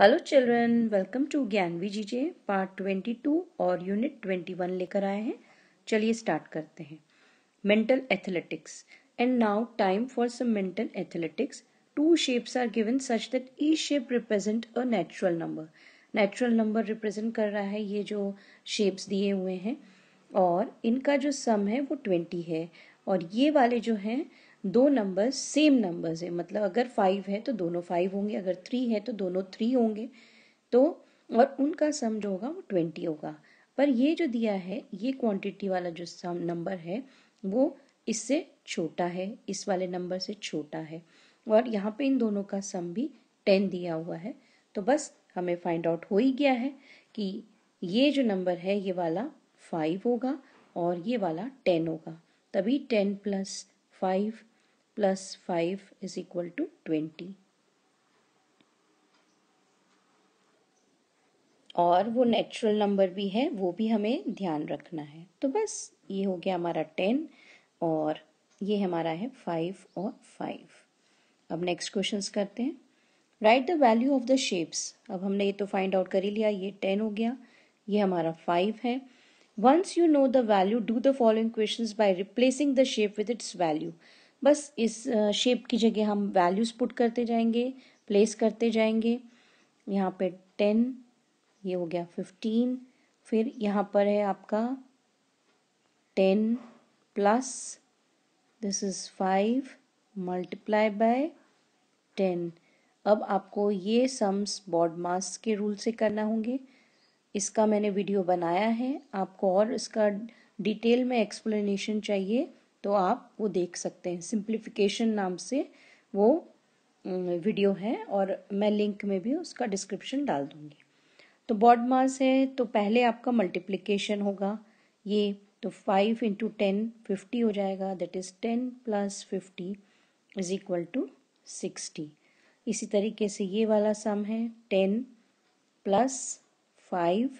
Hello children welcome to ज्ञान विजीजे part 22 और unit 21 लेकर आए हैं चलिए स्टार्ट करते हैं mental athletics and now time for some mental athletics two shapes are given such that each shape represent a natural number natural number represent कर रहा है ये जो शेप्स दिए हुए हैं और इनका जो सम है वो ट्वेंटी है और ये वाले जो हैं दो नंबर्स सेम नंबर्स है मतलब अगर फाइव है तो दोनों फाइव होंगे अगर थ्री है तो दोनों थ्री होंगे तो और उनका सम जो होगा वो ट्वेंटी होगा पर ये जो दिया है ये क्वांटिटी वाला जो सम नंबर है वो इससे छोटा है इस वाले नंबर से छोटा है और यहाँ पे इन दोनों का सम भी टेन दिया हुआ है तो बस हमें फाइंड आउट हो ही गया है कि ये जो नंबर है ये वाला फाइव होगा और ये वाला टेन होगा तभी ten plus five plus 5 is equal to 20 और वो नेचुरल नंबर भी है वो भी हमें ध्यान रखना है तो बस ये हो गया हमारा टेन और ये हमारा है फाइव और फाइव अब नेक्स्ट क्वेश्चन करते हैं write the value of the shapes अब हमने ये तो फाइंड आउट कर ही लिया ये टेन हो गया ये हमारा फाइव है once you know the value do the following question by replacing the shape with its value बस इस शेप की जगह हम वैल्यूज़ पुट करते जाएंगे प्लेस करते जाएंगे यहाँ पे टेन ये हो गया फिफ्टीन फिर यहाँ पर है आपका ten plus this is five multiply by ten अब आपको ये सम्स बॉड मास के रूल से करना होंगे इसका मैंने वीडियो बनाया है आपको और इसका डिटेल में एक्सप्लेनेशन चाहिए तो आप वो देख सकते हैं सिंप्लीफिकेशन नाम से वो वीडियो है और मैं लिंक में भी उसका डिस्क्रिप्शन डाल दूंगी तो बॉड मास है तो पहले आपका मल्टीप्लीकेशन होगा ये तो फाइव इंटू टेन फिफ्टी हो जाएगा that is ten plus fifty is equal to sixty इसी तरीके से ये वाला सम है ten plus five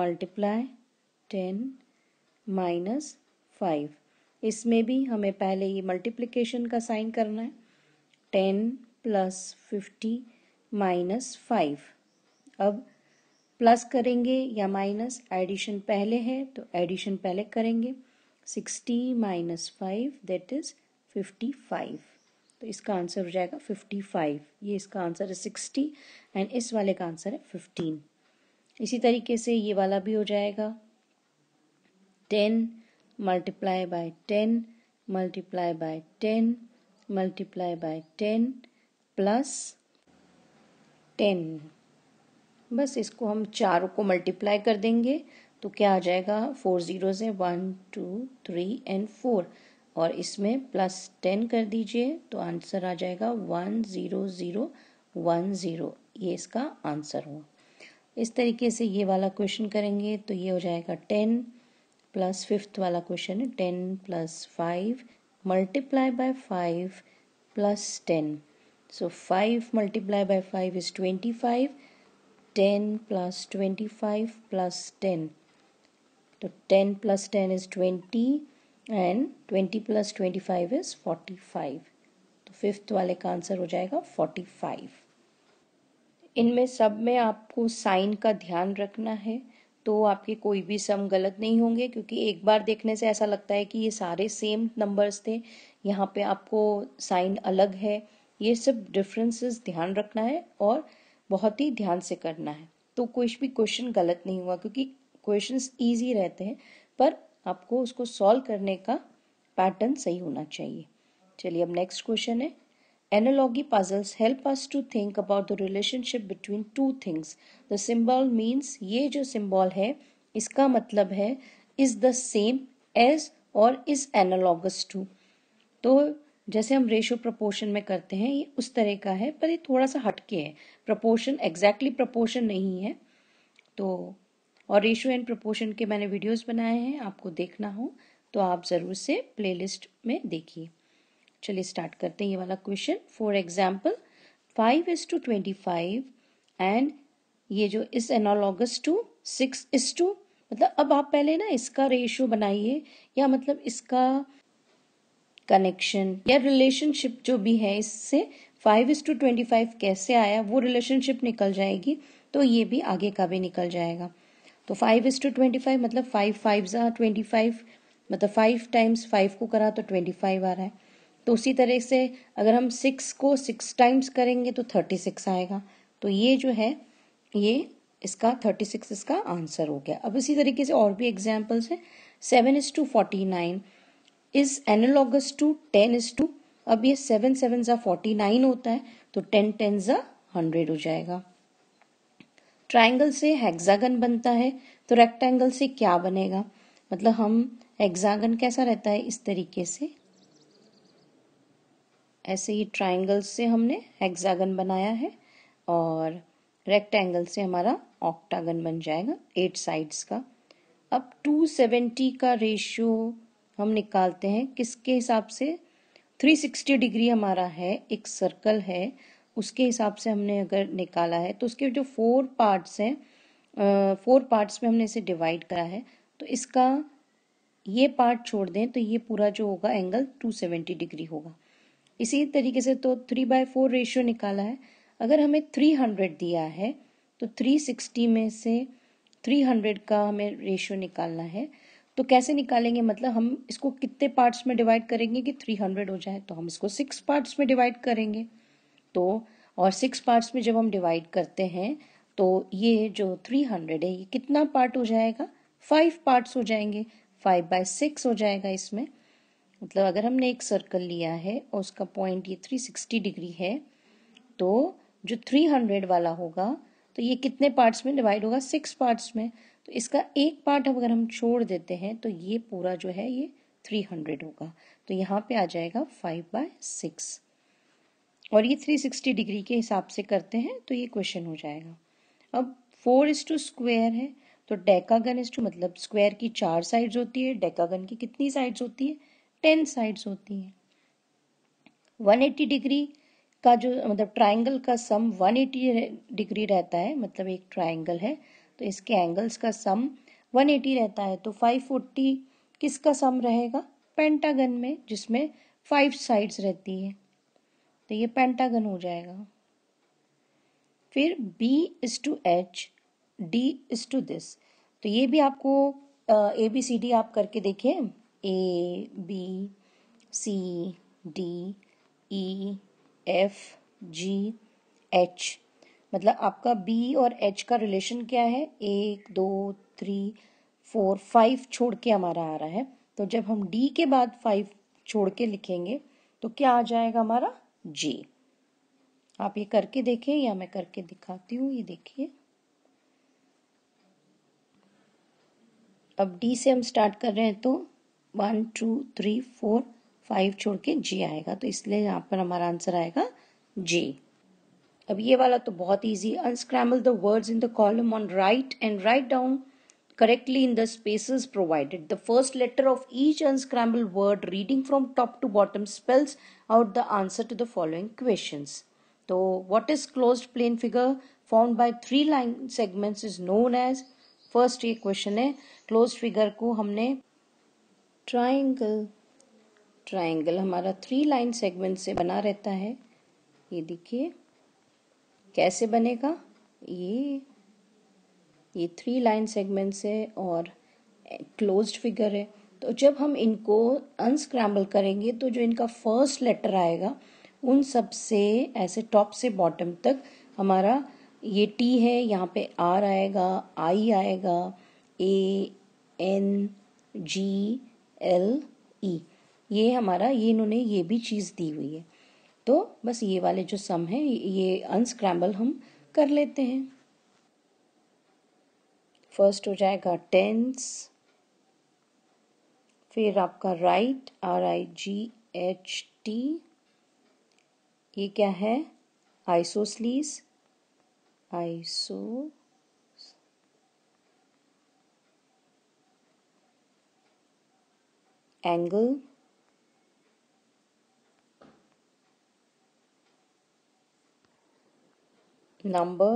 multiply ten minus five इसमें भी हमें पहले ये मल्टीप्लिकेशन का साइन करना है ten plus fifty minus five अब प्लस करेंगे या माइनस एडिशन पहले है तो एडिशन पहले करेंगे sixty minus five that is fifty five तो इसका आंसर हो जाएगा फिफ्टी फाइव ये इसका आंसर है सिक्सटी एंड इस वाले का आंसर है फिफ्टीन इसी तरीके से ये वाला भी हो जाएगा ten multiply by 10 multiply by 10 multiply by 10 plus 10 बस इसको हम चारों को मल्टीप्लाई कर देंगे तो क्या आ जाएगा फोर ज़ीरो से one two three and four और इसमें प्लस टेन कर दीजिए तो आंसर आ जाएगा one zero zero one zero ये इसका आंसर हुआ इस तरीके से ये वाला क्वेश्चन करेंगे तो ये हो जाएगा टेन प्लस फिफ्थ वाला क्वेश्चन है ten plus five multiply by five plus ten so five multiply by five is twenty five ten plus twenty five plus ten तो ten plus ten is twenty and twenty plus twenty five is forty five तो fifth वाले का answer हो जाएगा forty five इनमें सब में आपको साइन का ध्यान रखना है तो आपके कोई भी सम गलत नहीं होंगे क्योंकि एक बार देखने से ऐसा लगता है कि ये सारे सेम नंबर्स थे यहाँ पे आपको साइन अलग है ये सब डिफरेंसेस ध्यान रखना है और बहुत ही ध्यान से करना है तो कुछ भी क्वेश्चन गलत नहीं हुआ क्योंकि क्वेश्चन ईजी रहते हैं पर आपको उसको सॉल्व करने का पैटर्न सही होना चाहिए चलिए अब नेक्स्ट क्वेश्चन है Analogy puzzles help us to think about the relationship between two things. The symbol means ये जो symbol है इसका मतलब है इज द सेम एज और इज analogous टू तो जैसे हम रेशो प्रपोर्शन में करते हैं ये उस तरह का है पर ये थोड़ा सा हटके है प्रपोर्शन एग्जैक्टली प्रपोर्शन नहीं है तो और रेशो एंड प्रपोर्शन के मैंने वीडियोस बनाए हैं आपको देखना हो तो आप ज़रूर से प्लेलिस्ट में देखिए चलिए स्टार्ट करते हैं ये वाला question for example five is to twenty five and ये जो is analogous to six is to मतलब अब आप पहले ना इसका रेशियो बनाइए या मतलब इसका कनेक्शन या रिलेशनशिप जो भी है इससे five is to twenty five कैसे आया वो रिलेशनशिप निकल जाएगी तो ये भी आगे का भी निकल जाएगा तो five is to twenty five मतलब फाइव फाइव ज़ा ट्वेंटी फाइव मतलब फाइव टाइम्स फाइव को करा तो ट्वेंटी फाइव आ रहा है तो उसी तरह से अगर हम सिक्स को सिक्स टाइम्स करेंगे तो थर्टी सिक्स आएगा तो ये जो है ये इसका थर्टी सिक्स इसका आंसर हो गया अब इसी तरीके से और भी एग्जाम्पल्स हैं seven is to forty nine is analogous to ten is to अब ये सेवन सेवन ज़ा फोर्टी नाइन होता है तो टेन टेन ज़ा हंड्रेड हो जाएगा ट्राइंगल से हेक्सागन बनता है तो रेक्टेंगल से क्या बनेगा मतलब हम हेक्सागन कैसा रहता है इस तरीके से ऐसे ही ट्राइंगल से हमने हेक्सागन बनाया है और रेक्टेंगल से हमारा ऑक्टागन बन जाएगा एट साइड्स का अब 270 का रेशियो हम निकालते हैं किसके हिसाब से 360 डिग्री हमारा है एक सर्कल है उसके हिसाब से हमने अगर निकाला है तो उसके जो फोर पार्ट्स हैं फोर पार्ट्स में हमने इसे डिवाइड करा है तो इसका ये पार्ट छोड़ दें तो ये पूरा जो होगा एंगल 270 डिग्री होगा इसी तरीके से तो थ्री बाय फोर रेशियो निकाला है अगर हमें थ्री हंड्रेड दिया है तो थ्री सिक्सटी में से थ्री हंड्रेड का हमें रेशियो निकालना है तो कैसे निकालेंगे मतलब हम इसको कितने पार्ट्स में डिवाइड करेंगे कि थ्री हंड्रेड हो जाए तो हम इसको सिक्स पार्ट्स में डिवाइड करेंगे तो और सिक्स पार्ट्स में जब हम डिवाइड करते हैं तो ये जो थ्री हंड्रेड है ये कितना पार्ट हो जाएगा फाइव पार्ट्स हो जाएंगे फाइव बाय सिक्स हो जाएगा इसमें मतलब अगर हमने एक सर्कल लिया है और उसका पॉइंट ये 360 डिग्री है तो जो 300 वाला होगा तो ये कितने पार्ट्स में डिवाइड होगा सिक्स पार्ट्स में तो इसका एक पार्ट अगर हम छोड़ देते हैं तो ये पूरा जो है ये 300 होगा तो यहाँ पे आ जाएगा 5 बाय सिक्स और ये 360 डिग्री के हिसाब से करते हैं तो ये क्वेश्चन हो जाएगा अब फोर इज टू स्क्वेयर है तो डेकागन इज टू मतलब स्क्वेयर की चार साइड्स होती है डेकागन की कितनी साइड्स होती है टेन साइड्स होती हैं 180 डिग्री का जो मतलब ट्राइंगल का सम 180 डिग्री रहता है मतलब एक ट्राइंगल है तो इसके एंगल्स का सम 180 रहता है तो 540 किसका सम रहेगा पेंटागन में जिसमें फाइव साइड्स रहती है तो ये पेंटागन हो जाएगा फिर B is to H D is to this तो ये भी आपको ए बी सी डी आप करके देखें A B C D E F G H मतलब आपका B और H का रिलेशन क्या है एक दो थ्री फोर फाइव छोड़ के हमारा आ रहा है तो जब हम D के बाद फाइव छोड़ के लिखेंगे तो क्या आ जाएगा हमारा G आप ये करके देखें या मैं करके दिखाती हूँ ये देखिए अब D से हम स्टार्ट कर रहे हैं तो one two three four five छोड़ के जी आएगा तो इसलिए यहाँ पर हमारा आंसर आएगा जी अब ये वाला तो बहुत easy unscramble the words in the column on right and write down correctly in the space provided the first letter of each unscramble word reading from top to bottom spells out the answer to the following question तो what is close plain figure form by three line segment is known as first ये question है close figure को हमने triangle triangle हमारा three line segment से बना रहता है ये देखिए कैसे बनेगा ये ये थ्री लाइन सेगमेंट है और क्लोज्ड फिगर है तो जब हम इनको अनस्क्रैम्बल करेंगे तो जो इनका फर्स्ट लेटर आएगा उन सब से ऐसे टॉप से बॉटम तक हमारा ये टी है यहाँ पे आर आएगा आई आएगा A N G L E e. ये हमारा ये इन्होंने ये भी चीज़ दी हुई है तो बस ये वाले जो सम है ये अनस्क्रैम्बल हम कर लेते हैं फर्स्ट हो जाएगा टेंस फिर आपका right R I G H T ये क्या है isosceles iso angle number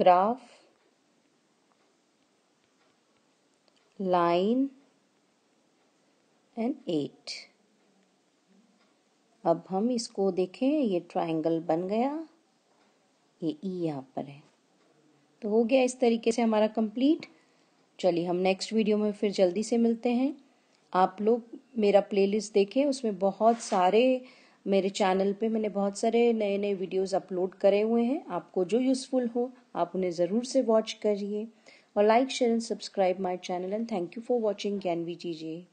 graph line and eight अब हम इसको देखें ये ट्राइंगल बन गया ये ई e यहाँ पर है तो हो गया इस तरीके से हमारा कंप्लीट चलिए हम नेक्स्ट वीडियो में फिर जल्दी से मिलते हैं आप लोग मेरा प्लेलिस्ट देखें उसमें बहुत सारे मेरे चैनल पे मैंने बहुत सारे नए नए वीडियोस अपलोड करे हुए हैं आपको जो यूज़फुल हो आप उन्हें ज़रूर से वॉच करिए और like share and subscribe my channel and thank you for watching जी जी